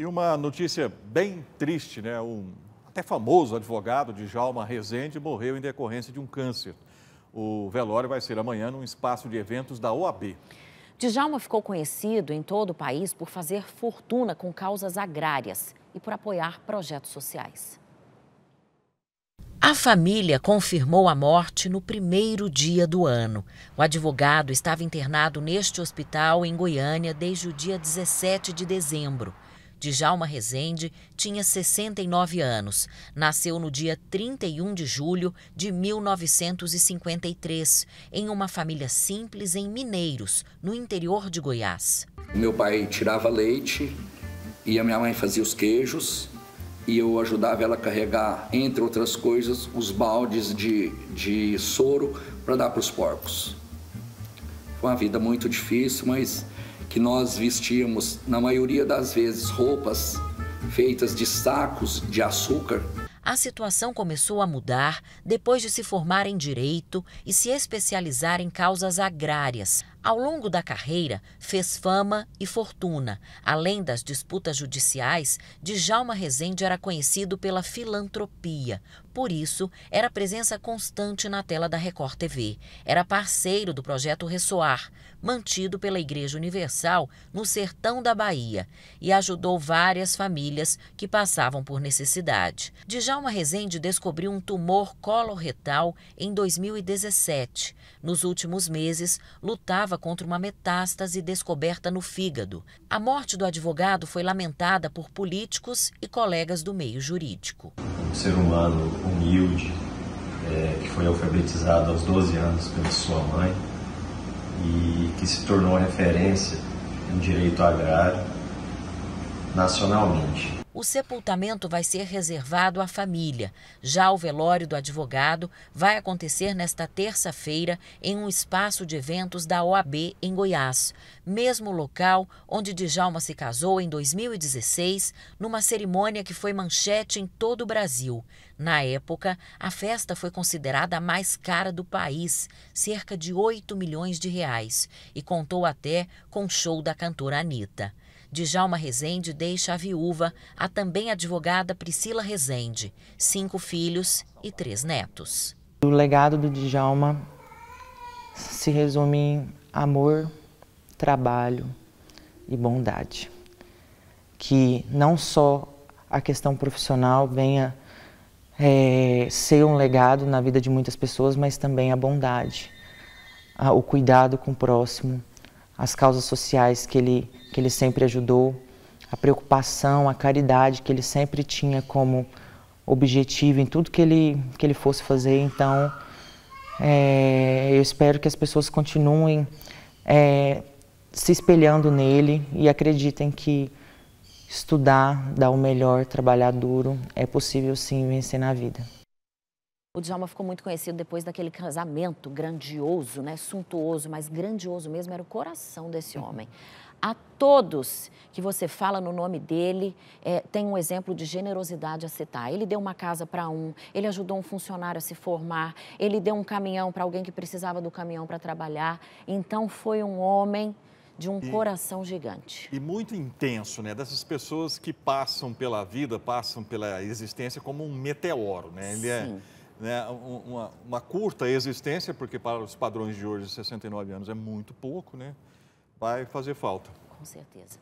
E uma notícia bem triste, né? Um até famoso advogado de Jalma Rezende morreu em decorrência de um câncer. O velório vai ser amanhã num espaço de eventos da OAB. Djalma ficou conhecido em todo o país por fazer fortuna com causas agrárias e por apoiar projetos sociais. A família confirmou a morte no primeiro dia do ano. O advogado estava internado neste hospital em Goiânia desde o dia 17 de dezembro. Djalma Rezende tinha 69 anos. Nasceu no dia 31 de julho de 1953, em uma família simples em Mineiros, no interior de Goiás. Meu pai tirava leite e a minha mãe fazia os queijos e eu ajudava ela a carregar, entre outras coisas, os baldes de, de soro para dar para os porcos. Foi uma vida muito difícil, mas que nós vestíamos, na maioria das vezes, roupas feitas de sacos de açúcar. A situação começou a mudar depois de se formar em direito e se especializar em causas agrárias. Ao longo da carreira, fez fama e fortuna. Além das disputas judiciais, Djalma Rezende era conhecido pela filantropia. Por isso, era presença constante na tela da Record TV. Era parceiro do projeto Ressoar, mantido pela Igreja Universal no sertão da Bahia, e ajudou várias famílias que passavam por necessidade. Djalma Rezende descobriu um tumor coloretal em 2017. Nos últimos meses, lutava lutava contra uma metástase descoberta no fígado. A morte do advogado foi lamentada por políticos e colegas do meio jurídico. Um ser humano humilde, é, que foi alfabetizado aos 12 anos pela sua mãe e que se tornou referência em direito agrário nacionalmente. O sepultamento vai ser reservado à família. Já o velório do advogado vai acontecer nesta terça-feira em um espaço de eventos da OAB em Goiás, mesmo local onde Djalma se casou em 2016, numa cerimônia que foi manchete em todo o Brasil. Na época, a festa foi considerada a mais cara do país, cerca de 8 milhões de reais, e contou até com o show da cantora Anitta. Djalma Rezende deixa a viúva, a também advogada Priscila Rezende, cinco filhos e três netos. O legado do Djalma se resume em amor, trabalho e bondade. Que não só a questão profissional venha é, ser um legado na vida de muitas pessoas, mas também a bondade, o cuidado com o próximo, as causas sociais que ele, que ele sempre ajudou, a preocupação, a caridade que ele sempre tinha como objetivo em tudo que ele, que ele fosse fazer. Então, é, eu espero que as pessoas continuem é, se espelhando nele e acreditem que estudar, dar o melhor, trabalhar duro, é possível sim vencer na vida. O Djalma ficou muito conhecido depois daquele casamento grandioso, né? Suntuoso, mas grandioso mesmo era o coração desse uhum. homem. A todos que você fala no nome dele, é, tem um exemplo de generosidade a citar. Ele deu uma casa para um, ele ajudou um funcionário a se formar, ele deu um caminhão para alguém que precisava do caminhão para trabalhar. Então, foi um homem de um e, coração gigante. E muito intenso, né? Dessas pessoas que passam pela vida, passam pela existência como um meteoro, né? Ele é Sim. é né, uma, uma, curta existência, porque para os padrões de hoje, 69 anos é muito pouco, né? Vai fazer falta. Com certeza.